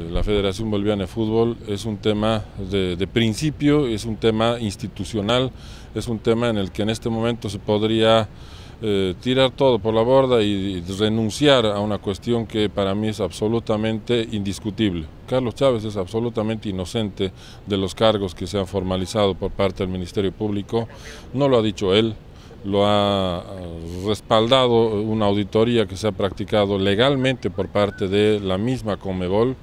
La Federación Boliviana de Fútbol es un tema de, principio, es un tema institucional, es un tema en el que en este momento se podría eh, tirar todo por la borda y, y, renunciar a una cuestión que para mí es absolutamente indiscutible. Carlos Chávez es absolutamente inocente de los cargos que se han formalizado por parte del Ministerio Público, no lo ha dicho él, lo ha eh, respaldado una auditoría que se ha practicado legalmente por parte de la misma Comebol.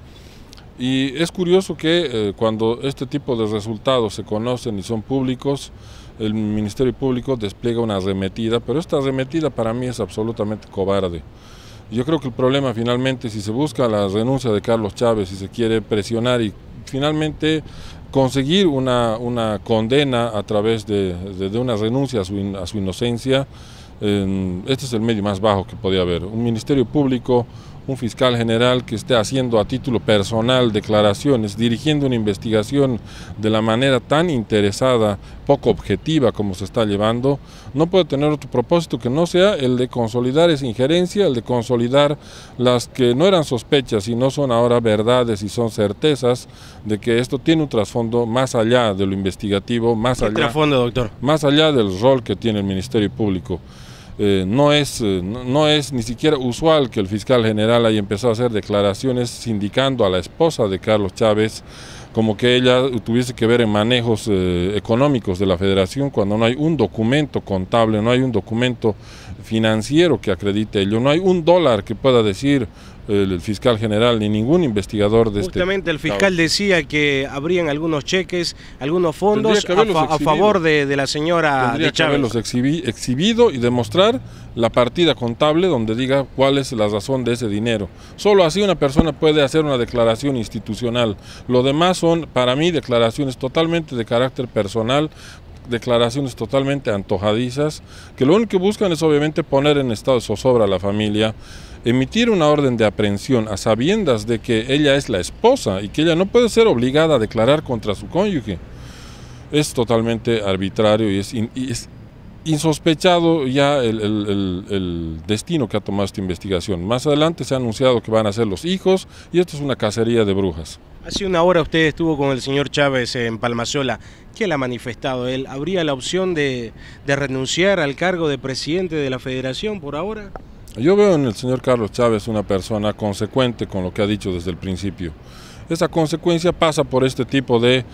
Y es curioso que eh, cuando este tipo de resultados se conocen y son públicos, el Ministerio Público despliega una arremetida, pero esta arremetida para mí es absolutamente cobarde. Yo creo que el problema finalmente, si se busca la renuncia de Carlos Chávez, si se quiere presionar y finalmente conseguir una, una condena a través de, de, una renuncia a su, inocencia, este es el medio más bajo que podía haber. Un Ministerio Público un fiscal general que esté haciendo a título personal declaraciones, dirigiendo una investigación de la manera tan interesada, poco objetiva como se está llevando, no puede tener otro propósito que no sea el de consolidar esa injerencia, el de consolidar las que no eran sospechas y no son ahora verdades y son certezas de que esto tiene un trasfondo más allá de lo investigativo, más allá, trasfondo, doctor? más allá del rol que tiene el Ministerio Público. Eh, no, es, eh, no, es ni siquiera usual que el fiscal general haya empezado a hacer declaraciones sindicando a la esposa de Carlos Chávez como que ella tuviese que ver en manejos eh, económicos de la federación cuando no hay un documento contable, no hay un documento financiero que acredite ello, no hay un dólar que pueda decir el fiscal general ni ningún investigador de este Justamente el fiscal decía que habrían algunos cheques, algunos fondos a, favor de, la señora Tendría de Chávez. Que haberlos exhibido y demostrar la partida contable donde diga cuál es la razón de ese dinero. Solo así una persona puede hacer una declaración institucional. Lo demás son, para mí, declaraciones totalmente de carácter personal declaraciones totalmente antojadizas, que lo único que buscan es obviamente poner en estado de zozobra a la familia, emitir una orden de aprehensión a sabiendas de que ella es la esposa y que ella no puede ser obligada a declarar contra su cónyuge. Es totalmente arbitrario y es, insospechado ya el, el, destino que ha tomado esta investigación. Más adelante se ha anunciado que van a ser los hijos y esto es una cacería de brujas. Hace una hora usted estuvo con el señor Chávez en Palmasola. ¿Qué le ha manifestado él? ¿Habría la opción de, renunciar al cargo de presidente de la federación por ahora? Yo veo en el señor Carlos Chávez una persona consecuente con lo que ha dicho desde el principio. Esa consecuencia pasa por este tipo de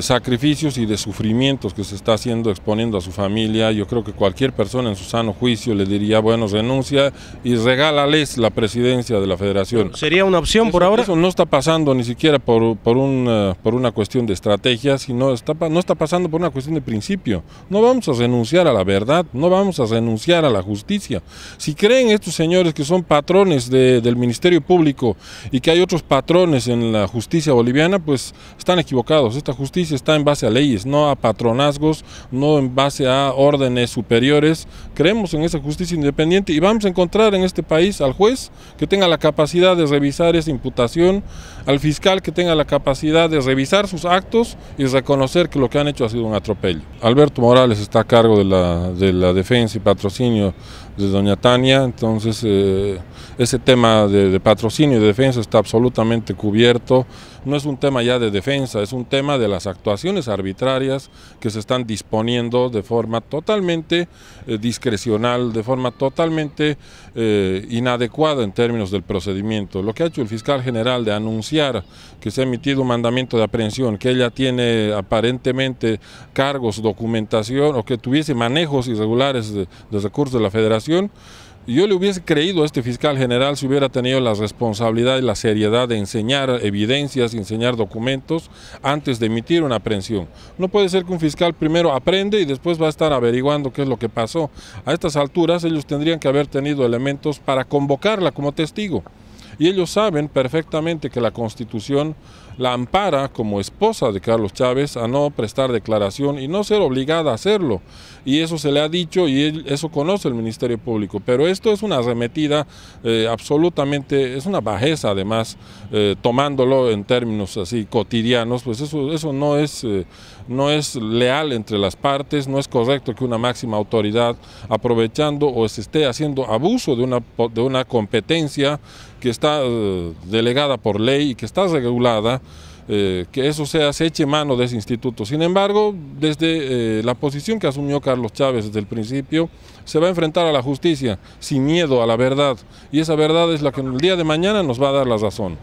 sacrificios y de sufrimientos que se está haciendo exponiendo a su familia. Yo creo que cualquier persona en su sano juicio le diría, bueno, renuncia y regálales la presidencia de la federación. ¿Sería una opción por ahora? Eso no está pasando ni siquiera por, por, un, eh, por una cuestión de estrategia, sino está, no está pasando por una cuestión de principio. No vamos a renunciar a la verdad, no vamos a renunciar a la justicia. Si creen estos señores que son patrones del Ministerio Público y que hay otros patrones en la justicia boliviana, pues están equivocados. Esta justicia justicia está en base a leyes, no a patronazgos, no en base a órdenes superiores. Creemos en esa justicia independiente y vamos a encontrar en este país al juez que tenga la capacidad de revisar esa imputación, al fiscal que tenga la capacidad de revisar sus actos y reconocer que lo que han hecho ha sido un atropello. Alberto Morales está a cargo de la, defensa y patrocinio de doña Tania, entonces eh, ese tema de, patrocinio y defensa está absolutamente cubierto no es un tema ya de defensa, es un tema de las actuaciones arbitrarias que se están disponiendo de forma totalmente eh, discrecional, de forma totalmente eh, inadecuada en términos del procedimiento. Lo que ha hecho el fiscal general de anunciar que se ha emitido un mandamiento de aprehensión, que ella tiene aparentemente cargos, documentación o que tuviese manejos irregulares de, de recursos de la federación, yo le hubiese creído a este fiscal general si hubiera tenido la responsabilidad y la seriedad de enseñar evidencias, enseñar documentos antes de emitir una aprehensión. No puede ser que un fiscal primero aprende y después va a estar averiguando qué es lo que pasó. A estas alturas ellos tendrían que haber tenido elementos para convocarla como testigo. Y ellos saben perfectamente que la Constitución la ampara como esposa de Carlos Chávez a no prestar declaración y no ser obligada a hacerlo. Y eso se le ha dicho y eso conoce el Ministerio Público. Pero esto es una arremetida eh, absolutamente, es una bajeza además, eh, tomándolo en términos así cotidianos, pues eso, eso no, es, eh, no es leal entre las partes, no es correcto que una máxima autoridad aprovechando o se esté haciendo abuso de una, de una competencia que está eh, delegada por ley y que está regulada, eh, que eso sea, se eche mano de ese instituto. Sin embargo, desde eh, la posición que asumió Carlos Chávez desde el principio, se va a enfrentar a la justicia, sin miedo a la verdad, y esa verdad es la que el día de mañana nos va a dar la razón.